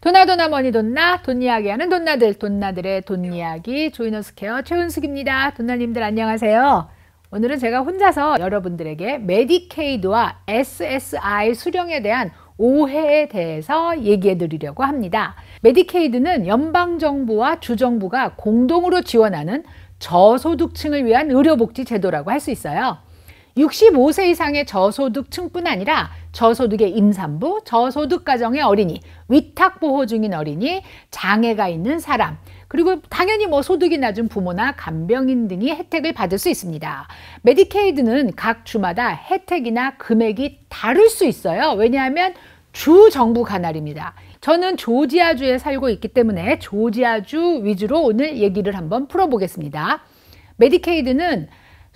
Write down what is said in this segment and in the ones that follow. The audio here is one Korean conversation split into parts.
도나도나 머니 돈나 돈 이야기하는 돈나들 돈나들의 돈 이야기 조이너스 케어 최은숙입니다. 돈나님들 안녕하세요. 오늘은 제가 혼자서 여러분들에게 메디케이드와 SSI 수령에 대한 오해에 대해서 얘기해 드리려고 합니다. 메디케이드는 연방정부와 주정부가 공동으로 지원하는 저소득층을 위한 의료복지 제도라고 할 수 있어요. 65세 이상의 저소득층뿐 아니라 저소득의 임산부, 저소득 가정의 어린이, 위탁 보호 중인 어린이, 장애가 있는 사람, 그리고 당연히 뭐 소득이 낮은 부모나 간병인 등이 혜택을 받을 수 있습니다. 메디케이드는 각 주마다 혜택이나 금액이 다를 수 있어요. 왜냐하면 주 정부 가날입니다 저는 조지아주에 살고 있기 때문에 조지아주 위주로 오늘 얘기를 한번 풀어보겠습니다. 메디케이드는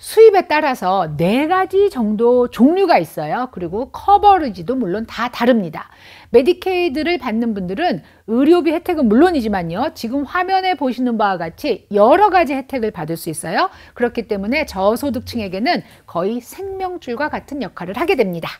수입에 따라서 네 가지 정도 종류가 있어요. 그리고 커버리지도 물론 다 다릅니다. 메디케이드를 받는 분들은 의료비 혜택은 물론이지만요. 지금 화면에 보시는 바와 같이 여러 가지 혜택을 받을 수 있어요. 그렇기 때문에 저소득층에게는 거의 생명줄과 같은 역할을 하게 됩니다.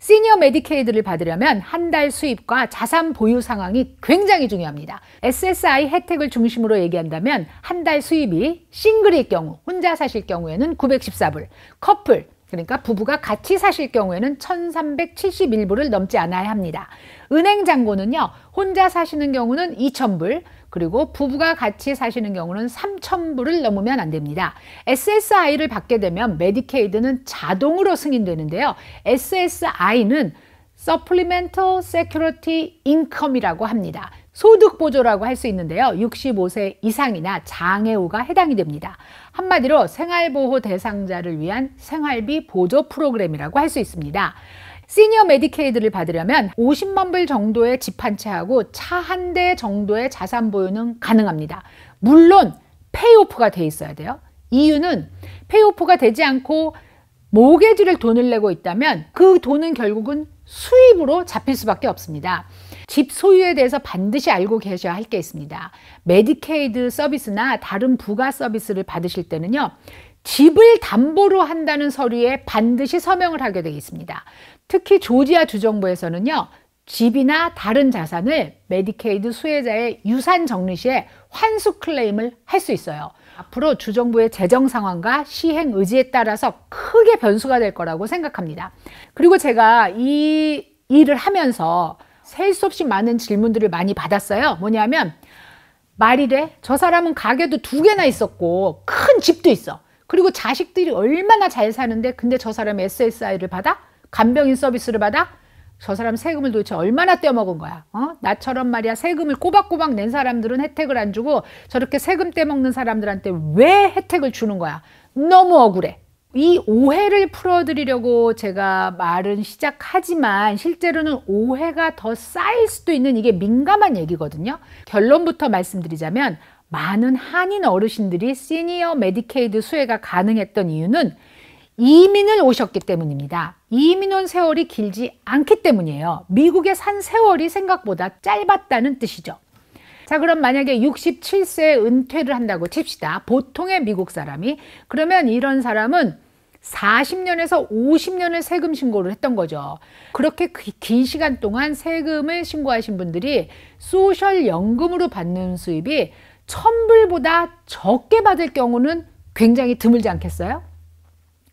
시니어 메디케이드를 받으려면 한 달 수입과 자산 보유 상황이 굉장히 중요합니다. SSI 혜택을 중심으로 얘기한다면 한 달 수입이 싱글일 경우, 혼자 사실 경우에는 914불, 커플, 그러니까 부부가 같이 사실 경우에는 1371불을 넘지 않아야 합니다. 은행 잔고는요. 혼자 사시는 경우는 2000불, 그리고 부부가 같이 사시는 경우는 3,000불을 넘으면 안 됩니다. SSI를 받게 되면 메디케이드는 자동으로 승인되는데요. SSI는 Supplemental Security Income이라고 합니다. 소득 보조라고 할 수 있는데요. 65세 이상이나 장애우가 해당이 됩니다. 한마디로 생활보호 대상자를 위한 생활비 보조 프로그램이라고 할 수 있습니다. 시니어 메디케이드를 받으려면 50만 불 정도의 집 한 채하고 차 한 대 정도의 자산 보유는 가능합니다. 물론 페이오프가 돼 있어야 돼요. 이유는 페이오프가 되지 않고 모계지를 돈을 내고 있다면 그 돈은 결국은 수입으로 잡힐 수밖에 없습니다. 집 소유에 대해서 반드시 알고 계셔야 할 게 있습니다. 메디케이드 서비스나 다른 부가 서비스를 받으실 때는요. 집을 담보로 한다는 서류에 반드시 서명을 하게 되겠습니다 특히 조지아 주정부에서는요. 집이나 다른 자산을 메디케이드 수혜자의 유산 정리 시에 환수 클레임을 할 수 있어요. 앞으로 주정부의 재정 상황과 시행 의지에 따라서 크게 변수가 될 거라고 생각합니다. 그리고 제가 이 일을 하면서 셀 수 없이 많은 질문들을 많이 받았어요. 뭐냐면 말이 돼? 저 사람은 가게도 두 개나 있었고 큰 집도 있어. 그리고 자식들이 얼마나 잘 사는데 근데 저 사람이 SSI를 받아? 간병인 서비스를 받아? 저 사람 세금을 도대체 얼마나 떼어먹은 거야? 어? 나처럼 말이야 세금을 꼬박꼬박 낸 사람들은 혜택을 안 주고 저렇게 세금 떼먹는 사람들한테 왜 혜택을 주는 거야? 너무 억울해. 이 오해를 풀어드리려고 제가 말은 시작하지만 실제로는 오해가 더 쌓일 수도 있는 이게 민감한 얘기거든요. 결론부터 말씀드리자면 많은 한인 어르신들이 시니어 메디케이드 수혜가 가능했던 이유는 이민을 오셨기 때문입니다. 이민 온 세월이 길지 않기 때문이에요. 미국에 산 세월이 생각보다 짧았다는 뜻이죠. 자 그럼 만약에 67세에 은퇴를 한다고 칩시다. 보통의 미국 사람이 그러면 이런 사람은 40년에서 50년을 세금 신고를 했던 거죠. 그렇게 긴 시간 동안 세금을 신고하신 분들이 소셜연금으로 받는 수입이 천불보다 적게 받을 경우는 굉장히 드물지 않겠어요?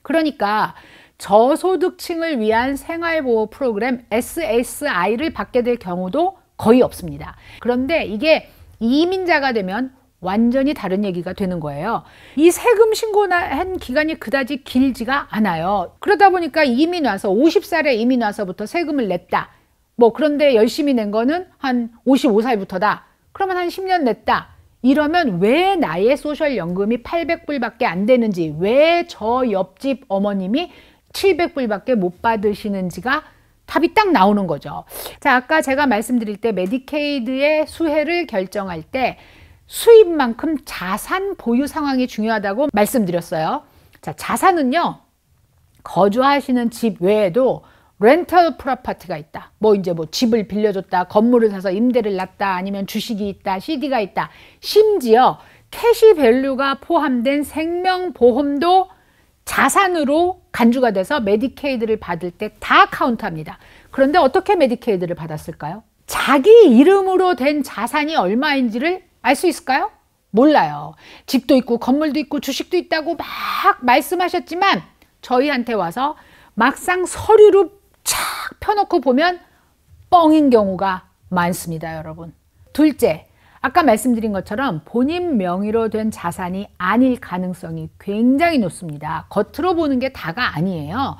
그러니까 저소득층을 위한 생활보호 프로그램 SSI를 받게 될 경우도 거의 없습니다. 그런데 이게 이민자가 되면 완전히 다른 얘기가 되는 거예요. 이 세금 신고한 기간이 그다지 길지가 않아요. 그러다 보니까 이민 와서 50살에 이민 와서부터 세금을 냈다. 뭐 그런데 열심히 낸 거는 한 55살부터다. 그러면 한 10년 냈다. 이러면 왜 나의 소셜연금이 800불밖에 안 되는지 왜 저 옆집 어머님이 700불밖에 못 받으시는지가 답이 딱 나오는 거죠. 자, 아까 제가 말씀드릴 때 메디케이드의 수혜를 결정할 때 수입만큼 자산 보유 상황이 중요하다고 말씀드렸어요. 자, 자산은요. 거주하시는 집 외에도 렌털 프로파티가 있다. 뭐 이제 뭐 집을 빌려줬다, 건물을 사서 임대를 놨다, 아니면 주식이 있다, CD가 있다. 심지어 캐시 밸류가 포함된 생명보험도 자산으로 간주가 돼서 메디케이드를 받을 때 다 카운트합니다. 그런데 어떻게 메디케이드를 받았을까요? 자기 이름으로 된 자산이 얼마인지를 알 수 있을까요? 몰라요. 집도 있고 건물도 있고 주식도 있다고 막 말씀하셨지만 저희한테 와서 막상 서류로 착 펴놓고 보면 뻥인 경우가 많습니다, 여러분. 둘째, 아까 말씀드린 것처럼 본인 명의로 된 자산이 아닐 가능성이 굉장히 높습니다. 겉으로 보는 게 다가 아니에요.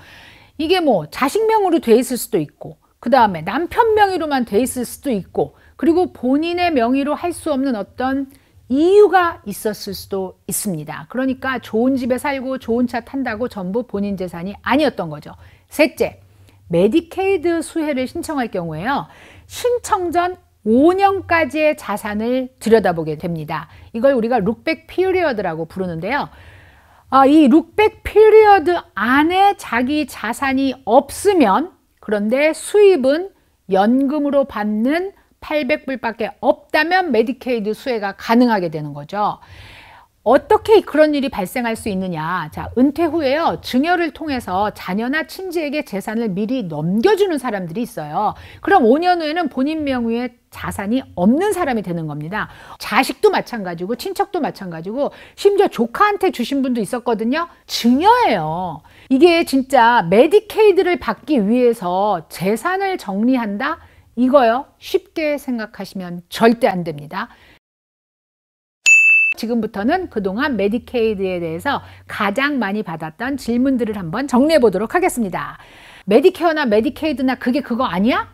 이게 뭐 자식 명으로 돼 있을 수도 있고, 그 다음에 남편 명의로만 돼 있을 수도 있고, 그리고 본인의 명의로 할 수 없는 어떤 이유가 있었을 수도 있습니다. 그러니까 좋은 집에 살고 좋은 차 탄다고 전부 본인 재산이 아니었던 거죠. 셋째, 메디케이드 수혜를 신청할 경우에요. 신청 전 5년까지의 자산을 들여다보게 됩니다. 이걸 우리가 룩백 피리어드라고 부르는데요. 아, 이 룩백 피리어드 안에 자기 자산이 없으면 그런데 수입은 연금으로 받는 800불밖에 없다면 메디케이드 수혜가 가능하게 되는 거죠. 어떻게 그런 일이 발생할 수 있느냐. 자, 은퇴 후에요. 증여를 통해서 자녀나 친지에게 재산을 미리 넘겨주는 사람들이 있어요. 그럼 5년 후에는 본인 명의의 자산이 없는 사람이 되는 겁니다. 자식도 마찬가지고 친척도 마찬가지고 심지어 조카한테 주신 분도 있었거든요. 증여예요. 이게 진짜 메디케이드를 받기 위해서 재산을 정리한다? 이거요. 쉽게 생각하시면 절대 안 됩니다. 지금부터는 그동안 메디케이드에 대해서 가장 많이 받았던 질문들을 한번 정리해 보도록 하겠습니다. 메디케어나 메디케이드나 그게 그거 아니야?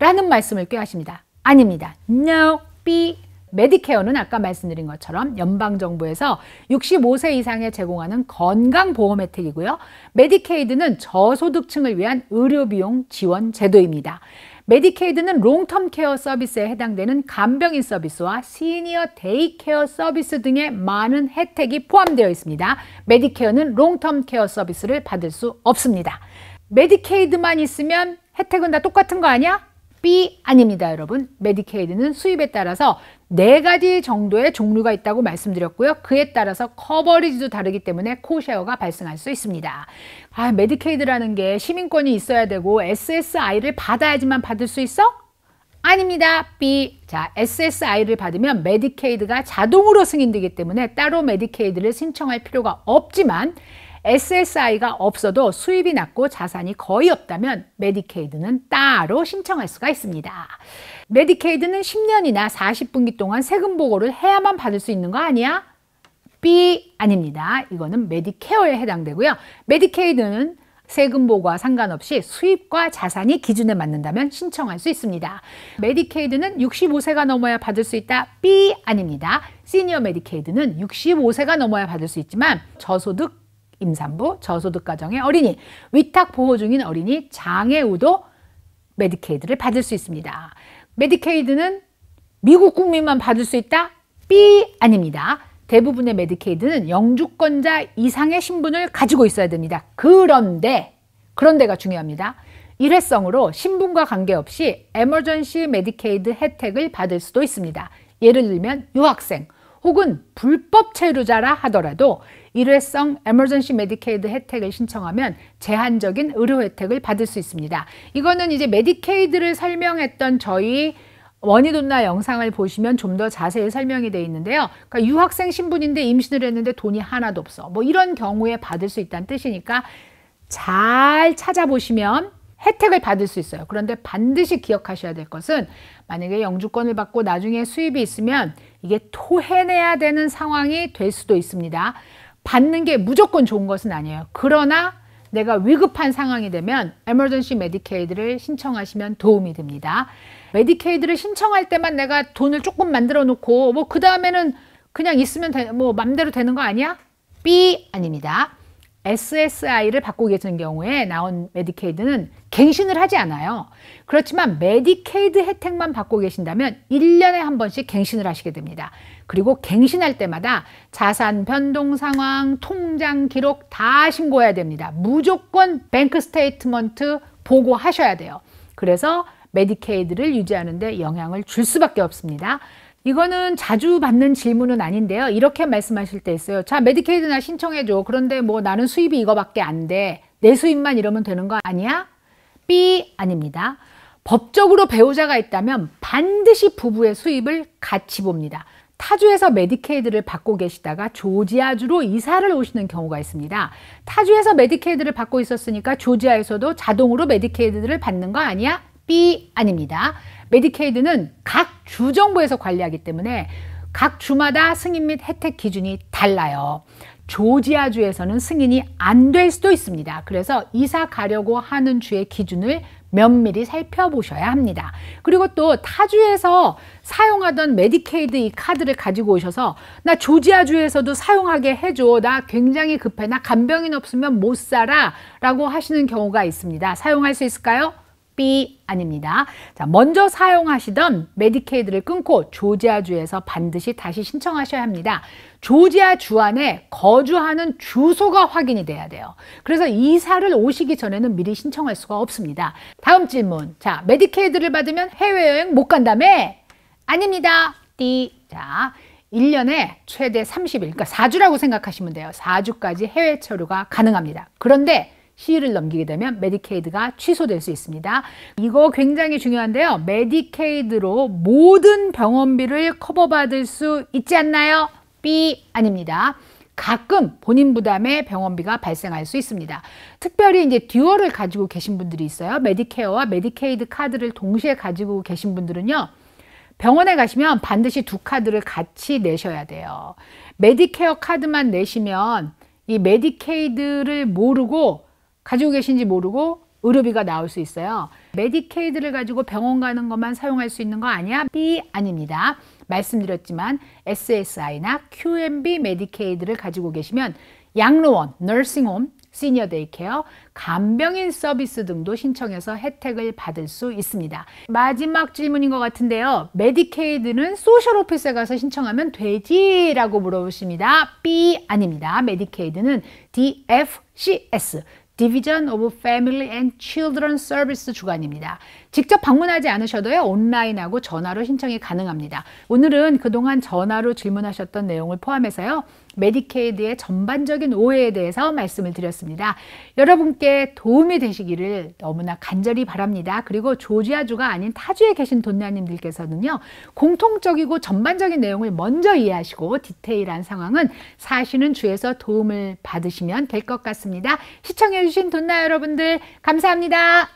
라는 말씀을 꽤 하십니다. 아닙니다. No, B. 메디케어는 아까 말씀드린 것처럼 연방정부에서 65세 이상에 제공하는 건강보험 혜택이고요. 메디케이드는 저소득층을 위한 의료비용 지원 제도입니다. 메디케이드는 롱텀 케어 서비스에 해당되는 간병인 서비스와 시니어 데이케어 서비스 등의 많은 혜택이 포함되어 있습니다. 메디케어는 롱텀 케어 서비스를 받을 수 없습니다. 메디케이드만 있으면 혜택은 다 똑같은 거 아니야? B 아닙니다, 여러분. 메디케이드는 수입에 따라서 네 가지 정도의 종류가 있다고 말씀드렸고요. 그에 따라서 커버리지도 다르기 때문에 코쉐어가 발생할 수 있습니다. 아, 메디케이드라는 게 시민권이 있어야 되고 SSI를 받아야지만 받을 수 있어? 아닙니다. B. 자, SSI를 받으면 메디케이드가 자동으로 승인되기 때문에 따로 메디케이드를 신청할 필요가 없지만 SSI가 없어도 수입이 낮고 자산이 거의 없다면 메디케이드는 따로 신청할 수가 있습니다. 메디케이드는 10년이나 40분기 동안 세금 보고를 해야만 받을 수 있는 거 아니야? B 아닙니다. 이거는 메디케어에 해당되고요. 메디케이드는 세금보고와 상관없이 수입과 자산이 기준에 맞는다면 신청할 수 있습니다. 메디케이드는 65세가 넘어야 받을 수 있다. B 아닙니다. 시니어 메디케이드는 65세가 넘어야 받을 수 있지만 저소득 임산부, 저소득 가정의 어린이, 위탁 보호 중인 어린이, 장애우도 메디케이드를 받을 수 있습니다. 메디케이드는 미국 국민만 받을 수 있다? B 아닙니다. 대부분의 메디케이드는 영주권자 이상의 신분을 가지고 있어야 됩니다. 그런데 그런데가 중요합니다. 일회성으로 신분과 관계없이 에머전시 메디케이드 혜택을 받을 수도 있습니다. 예를 들면 유학생, 혹은 불법 체류자라 하더라도 일회성 에머전시 메디케이드 혜택을 신청하면 제한적인 의료 혜택을 받을 수 있습니다. 이거는 이제 메디케이드를 설명했던 저희 원희돈나 영상을 보시면 좀 더 자세히 설명이 돼 있는데요. 그러니까 유학생 신분인데 임신을 했는데 돈이 하나도 없어. 뭐 이런 경우에 받을 수 있다는 뜻이니까 잘 찾아보시면 혜택을 받을 수 있어요. 그런데 반드시 기억하셔야 될 것은 만약에 영주권을 받고 나중에 수입이 있으면 이게 토해내야 되는 상황이 될 수도 있습니다. 받는 게 무조건 좋은 것은 아니에요. 그러나 내가 위급한 상황이 되면 에머전시 메디케이드를 신청하시면 도움이 됩니다. 메디케이드를 신청할 때만 내가 돈을 조금 만들어 놓고 뭐 그 다음에는 그냥 있으면 되, 뭐 맘대로 되는 거 아니야? B 아닙니다. SSI를 받고 계위는 경우에 나온 메디케이드는 갱신을 하지 않아요. 그렇지만 메디케이드 혜택만 받고 계신다면 1년에 한 번씩 갱신을 하시게 됩니다. 그리고 갱신할 때마다 자산 변동 상황, 통장 기록 다 신고해야 됩니다. 무조건 뱅크 스테이트먼트 보고하셔야 돼요. 그래서 메디케이드를 유지하는 데 영향을 줄 수밖에 없습니다. 이거는 자주 받는 질문은 아닌데요. 이렇게 말씀하실 때 있어요. 자, 메디케이드 나 신청해줘. 그런데 뭐 나는 수입이 이거밖에 안 돼. 내 수입만 이러면 되는 거 아니야? B 아닙니다. 법적으로 배우자가 있다면 반드시 부부의 수입을 같이 봅니다. 타주에서 메디케이드를 받고 계시다가 조지아주로 이사를 오시는 경우가 있습니다. 타주에서 메디케이드를 받고 있었으니까 조지아에서도 자동으로 메디케이드를 받는 거 아니야? B 아닙니다. 메디케이드는 각 주정부에서 관리하기 때문에 각 주마다 승인 및 혜택 기준이 달라요. 조지아주에서는 승인이 안 될 수도 있습니다. 그래서 이사 가려고 하는 주의 기준을 면밀히 살펴보셔야 합니다. 그리고 또 타주에서 사용하던 메디케이드 이 카드를 가지고 오셔서 나 조지아주에서도 사용하게 해줘. 나 굉장히 급해. 나 간병인 없으면 못 살아. 라고 하시는 경우가 있습니다. 사용할 수 있을까요? B 아닙니다. 자, 먼저 사용하시던 메디케이드를 끊고 조지아주에서 반드시 다시 신청하셔야 합니다. 조지아 주 안에 거주하는 주소가 확인이 돼야 돼요. 그래서 이사를 오시기 전에는 미리 신청할 수가 없습니다. 다음 질문. 자, 메디케이드를 받으면 해외여행 못 간다며? 아닙니다. D. 자, 1년에 최대 30일, 그러니까 4주라고 생각하시면 돼요. 4주까지 해외 체류가 가능합니다. 그런데 시유를 넘기게 되면 메디케이드가 취소될 수 있습니다. 이거 굉장히 중요한데요. 메디케이드로 모든 병원비를 커버받을 수 있지 않나요? B 아닙니다. 가끔 본인 부담의 병원비가 발생할 수 있습니다. 특별히 이제 듀얼을 가지고 계신 분들이 있어요. 메디케어와 메디케이드 카드를 동시에 가지고 계신 분들은요. 병원에 가시면 반드시 두 카드를 같이 내셔야 돼요. 메디케어 카드만 내시면 이 메디케이드를 모르고 가지고 계신지 모르고 의료비가 나올 수 있어요. 메디케이드를 가지고 병원 가는 것만 사용할 수 있는 거 아니야? B 아닙니다. 말씀드렸지만 SSI나 QMB 메디케이드를 가지고 계시면 양로원, 널싱홈, 시니어 데이케어, 간병인 서비스 등도 신청해서 혜택을 받을 수 있습니다. 마지막 질문인 것 같은데요. 메디케이드는 소셜 오피스에 가서 신청하면 되지? 라고 물어보십니다. B 아닙니다. 메디케이드는 DFCS, Division of Family and Children Service 주관입니다. 직접 방문하지 않으셔도요. 온라인하고 전화로 신청이 가능합니다. 오늘은 그동안 전화로 질문하셨던 내용을 포함해서요. 메디케이드의 전반적인 오해에 대해서 말씀을 드렸습니다. 여러분께 도움이 되시기를 너무나 간절히 바랍니다. 그리고 조지아주가 아닌 타주에 계신 돈나님들께서는요. 공통적이고 전반적인 내용을 먼저 이해하시고 디테일한 상황은 사시는 주에서 도움을 받으시면 될 것 같습니다. 시청해주신 돈나 여러분들 감사합니다.